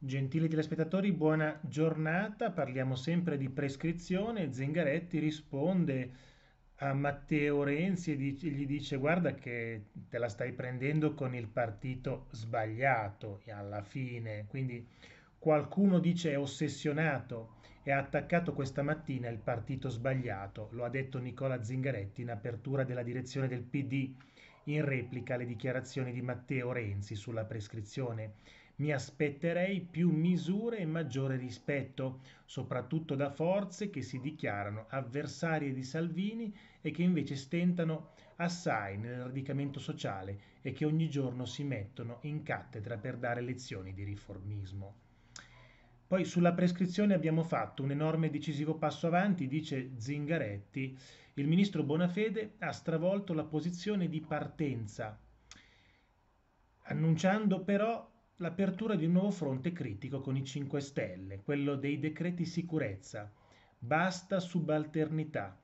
Gentili telespettatori, buona giornata. Parliamo sempre di prescrizione. Zingaretti risponde a Matteo Renzi e gli dice guarda che te la stai prendendo con il partito sbagliato alla fine. Quindi qualcuno dice è ossessionato e ha attaccato questa mattina il partito sbagliato. Lo ha detto Nicola Zingaretti in apertura della direzione del PD in replica alle dichiarazioni di Matteo Renzi sulla prescrizione mi aspetterei più misure e maggiore rispetto, soprattutto da forze che si dichiarano avversarie di Salvini e che invece stentano assai nel radicamento sociale e che ogni giorno si mettono in cattedra per dare lezioni di riformismo. Poi sulla prescrizione abbiamo fatto un enorme e decisivo passo avanti, dice Zingaretti. Il ministro Bonafede ha stravolto la posizione di partenza, annunciando però l'apertura di un nuovo fronte critico con i 5 Stelle, quello dei decreti sicurezza. Basta subalternità.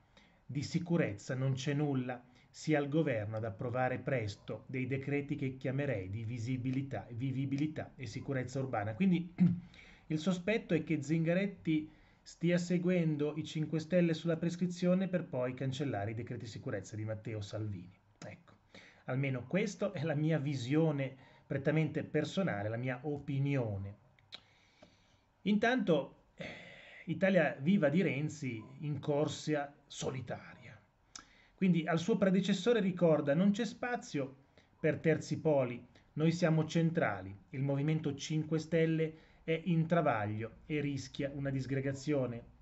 Di sicurezza non c'è nulla, sia il governo ad approvare presto dei decreti che chiamerei di visibilità, vivibilità e sicurezza urbana. Quindi il sospetto è che Zingaretti stia seguendo i 5 Stelle sulla prescrizione per poi cancellare i decreti sicurezza di Matteo Salvini. Ecco, almeno questa è la mia visione prettamente personale, la mia opinione. Intanto eh, Italia Viva di Renzi in corsia solitaria. Quindi al suo predecessore ricorda non c'è spazio per terzi poli, noi siamo centrali, il Movimento 5 Stelle è in travaglio e rischia una disgregazione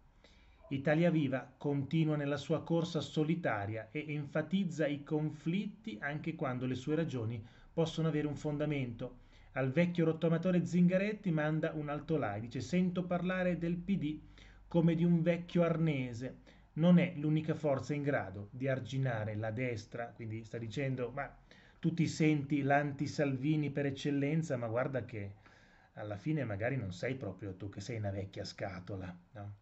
Italia Viva continua nella sua corsa solitaria e enfatizza i conflitti anche quando le sue ragioni possono avere un fondamento. Al vecchio rottamatore Zingaretti manda un altolai, dice sento parlare del PD come di un vecchio arnese, non è l'unica forza in grado di arginare la destra, quindi sta dicendo ma tu ti senti l'anti-Salvini per eccellenza, ma guarda che alla fine magari non sei proprio tu che sei una vecchia scatola, no?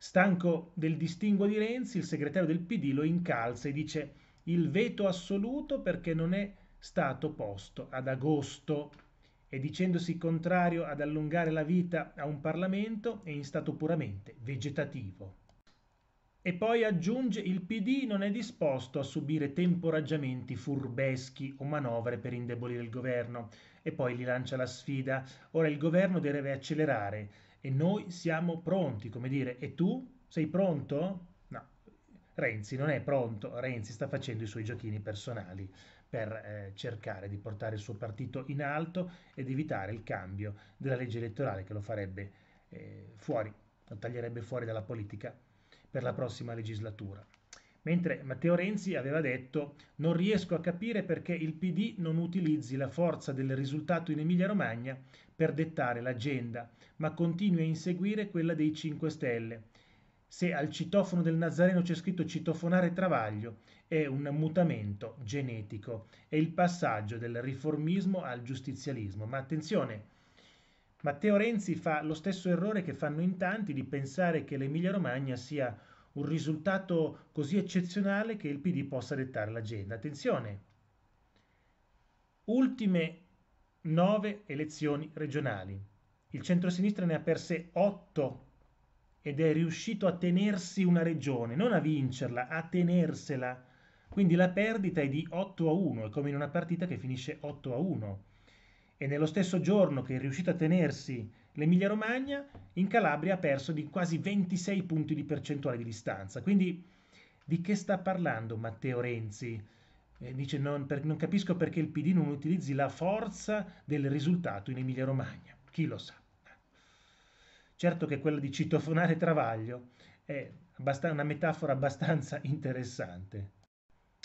Stanco del distinguo di Renzi, il segretario del PD lo incalza e dice il veto assoluto perché non è stato posto ad agosto e dicendosi contrario ad allungare la vita a un Parlamento è in stato puramente vegetativo. E poi aggiunge il PD non è disposto a subire temporaggiamenti furbeschi o manovre per indebolire il governo e poi gli lancia la sfida. Ora il governo deve accelerare e noi siamo pronti, come dire, e tu sei pronto? No, Renzi non è pronto, Renzi sta facendo i suoi giochini personali per eh, cercare di portare il suo partito in alto ed evitare il cambio della legge elettorale che lo farebbe eh, fuori, lo taglierebbe fuori dalla politica per la prossima legislatura mentre Matteo Renzi aveva detto non riesco a capire perché il PD non utilizzi la forza del risultato in Emilia-Romagna per dettare l'agenda, ma continui a inseguire quella dei 5 Stelle. Se al citofono del Nazareno c'è scritto citofonare Travaglio, è un mutamento genetico, è il passaggio del riformismo al giustizialismo. Ma attenzione, Matteo Renzi fa lo stesso errore che fanno in tanti di pensare che l'Emilia Romagna sia un risultato così eccezionale che il PD possa dettare l'agenda. Attenzione, ultime nove elezioni regionali. Il centrosinistra ne ha perse otto ed è riuscito a tenersi una regione, non a vincerla, a tenersela. Quindi la perdita è di 8 a 1, è come in una partita che finisce 8 a 1. E nello stesso giorno che è riuscito a tenersi l'Emilia Romagna in Calabria ha perso di quasi 26 punti di percentuale di distanza. Quindi di che sta parlando Matteo Renzi? Eh, dice non, per, non capisco perché il PD non utilizzi la forza del risultato in Emilia Romagna. Chi lo sa? Certo che quella di citofonare Travaglio è una metafora abbastanza interessante.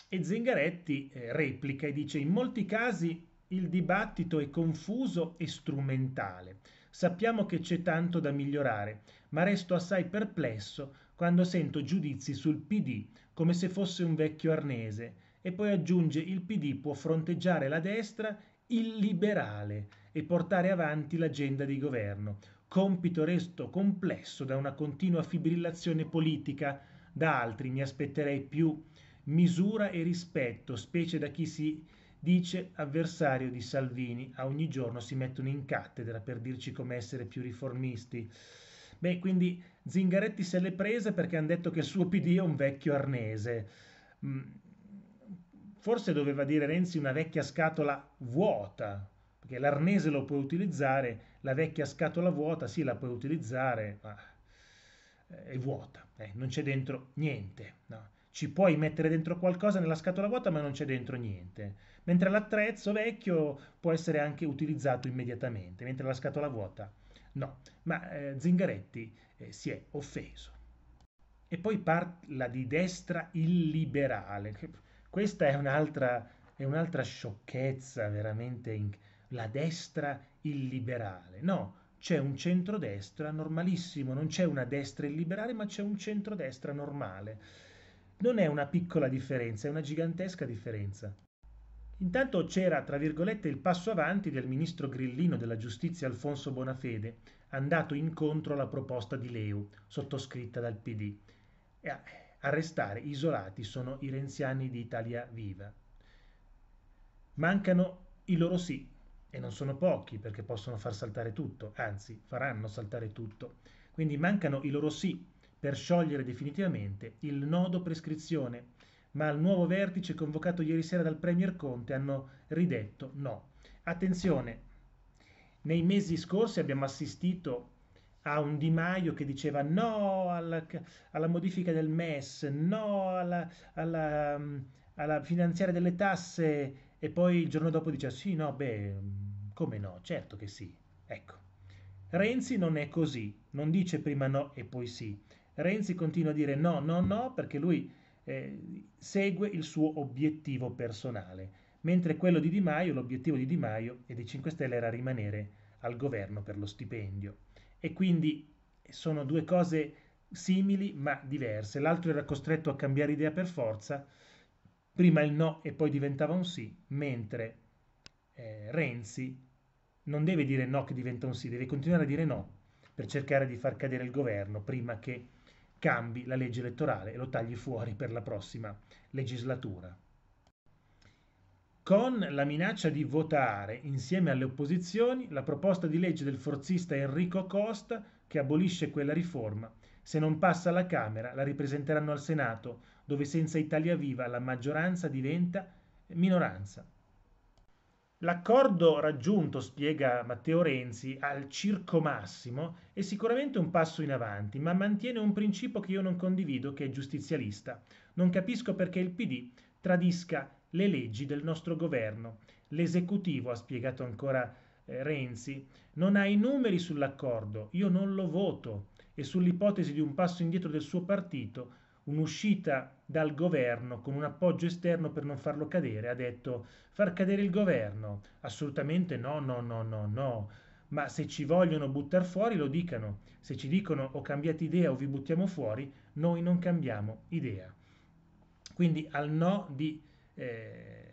E Zingaretti eh, replica e dice in molti casi il dibattito è confuso e strumentale. Sappiamo che c'è tanto da migliorare, ma resto assai perplesso quando sento giudizi sul PD come se fosse un vecchio arnese e poi aggiunge il PD può fronteggiare la destra illiberale e portare avanti l'agenda di governo, compito resto complesso da una continua fibrillazione politica, da altri mi aspetterei più misura e rispetto, specie da chi si dice avversario di Salvini, a ogni giorno si mettono in cattedra per dirci come essere più riformisti. Beh, quindi Zingaretti se le prese perché hanno detto che il suo PD è un vecchio arnese. Mm, forse doveva dire Renzi una vecchia scatola vuota, perché l'arnese lo puoi utilizzare, la vecchia scatola vuota sì la puoi utilizzare, ma è vuota, eh, non c'è dentro niente. No? ci puoi mettere dentro qualcosa nella scatola vuota ma non c'è dentro niente, mentre l'attrezzo vecchio può essere anche utilizzato immediatamente, mentre la scatola vuota no, ma eh, Zingaretti eh, si è offeso. E poi parla di destra illiberale, questa è un'altra, è un'altra sciocchezza veramente, in... la destra illiberale, no, c'è un centrodestra normalissimo, non c'è una destra illiberale ma c'è un centrodestra normale. Non è una piccola differenza, è una gigantesca differenza. Intanto c'era, tra virgolette, il passo avanti del ministro grillino della giustizia Alfonso Bonafede, andato incontro alla proposta di Leu, sottoscritta dal PD. E restare isolati, sono i renziani di Italia Viva. Mancano i loro sì, e non sono pochi perché possono far saltare tutto, anzi faranno saltare tutto. Quindi mancano i loro sì per sciogliere definitivamente il nodo prescrizione, ma al nuovo vertice convocato ieri sera dal Premier Conte hanno ridetto no. Attenzione, nei mesi scorsi abbiamo assistito a un Di Maio che diceva no alla, alla modifica del MES, no alla, alla, mm, alla, finanziaria delle tasse e poi il giorno dopo diceva sì, no, beh, mm, come no, certo che sì. Ecco, Renzi non è così, non dice prima no e poi sì, Renzi continua a dire no, no, no, perché lui eh, segue il suo obiettivo personale, mentre quello di Di Maio, l'obiettivo di Di Maio e dei 5 Stelle era rimanere al governo per lo stipendio. E quindi sono due cose simili ma diverse. L'altro era costretto a cambiare idea per forza, prima il no e poi diventava un sì, mentre eh, Renzi non deve dire no che diventa un sì, deve continuare a dire no per cercare di far cadere il governo prima che cambi la legge elettorale e lo tagli fuori per la prossima legislatura. Con la minaccia di votare insieme alle opposizioni la proposta di legge del forzista Enrico Costa che abolisce quella riforma. Se non passa alla Camera la ripresenteranno al Senato, dove senza Italia Viva la maggioranza diventa minoranza. L'accordo raggiunto, spiega Matteo Renzi, al circo massimo è sicuramente un passo in avanti, ma mantiene un principio che io non condivido, che è giustizialista. Non capisco perché il PD tradisca le leggi del nostro governo. L'esecutivo, ha spiegato ancora eh, Renzi, non ha i numeri sull'accordo, io non lo voto e sull'ipotesi di un passo indietro del suo partito un'uscita dal governo con un appoggio esterno per non farlo cadere, ha detto far cadere il governo. Assolutamente no, no, no, no, no. Ma se ci vogliono buttare fuori lo dicano. Se ci dicono o cambiate idea o vi buttiamo fuori, noi non cambiamo idea. Quindi al no di eh,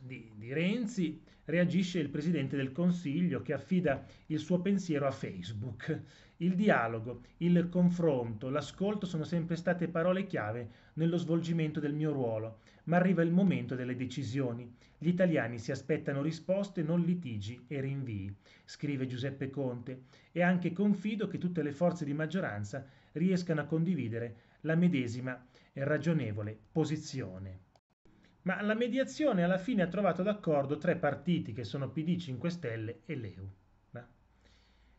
di, di Renzi reagisce il Presidente del Consiglio che affida il suo pensiero a Facebook. Il dialogo, il confronto, l'ascolto sono sempre state parole chiave nello svolgimento del mio ruolo, ma arriva il momento delle decisioni. Gli italiani si aspettano risposte, non litigi e rinvii, scrive Giuseppe Conte, e anche confido che tutte le forze di maggioranza riescano a condividere la medesima ragionevole posizione ma la mediazione alla fine ha trovato d'accordo tre partiti che sono PD, 5 Stelle e Leu. Beh,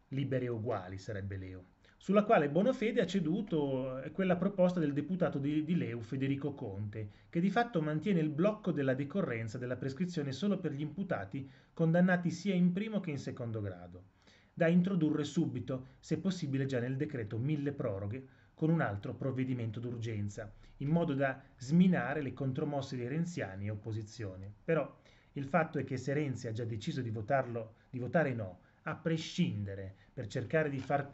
liberi e uguali sarebbe Leu. Sulla quale Bonafede ha ceduto eh, quella proposta del deputato di, di Leu Federico Conte, che di fatto mantiene il blocco della decorrenza della prescrizione solo per gli imputati condannati sia in primo che in secondo grado, da introdurre subito, se possibile già nel decreto mille proroghe, con un altro provvedimento d'urgenza, in modo da sminare le contromosse dei renziani e opposizione. Però il fatto è che se Renzi ha già deciso di, votarlo, di votare no, a prescindere, per cercare di far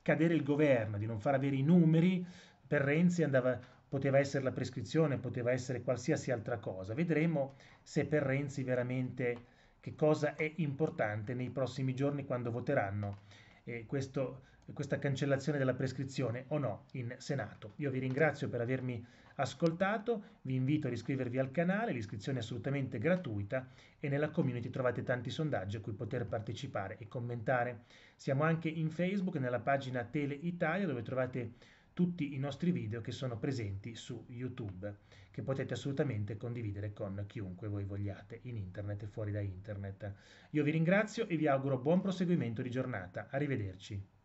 cadere il governo, di non far avere i numeri, per Renzi andava, poteva essere la prescrizione, poteva essere qualsiasi altra cosa. Vedremo se per Renzi veramente che cosa è importante nei prossimi giorni quando voteranno. Eh, questo questa cancellazione della prescrizione o no in Senato. Io vi ringrazio per avermi ascoltato, vi invito ad iscrivervi al canale, l'iscrizione è assolutamente gratuita e nella community trovate tanti sondaggi a cui poter partecipare e commentare. Siamo anche in Facebook nella pagina Tele Italia dove trovate tutti i nostri video che sono presenti su YouTube, che potete assolutamente condividere con chiunque voi vogliate, in internet e fuori da internet. Io vi ringrazio e vi auguro buon proseguimento di giornata. Arrivederci.